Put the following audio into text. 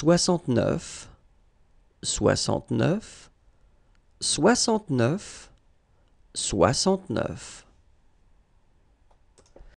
soixante-neuf, soixante-neuf, soixante-neuf, soixante-neuf.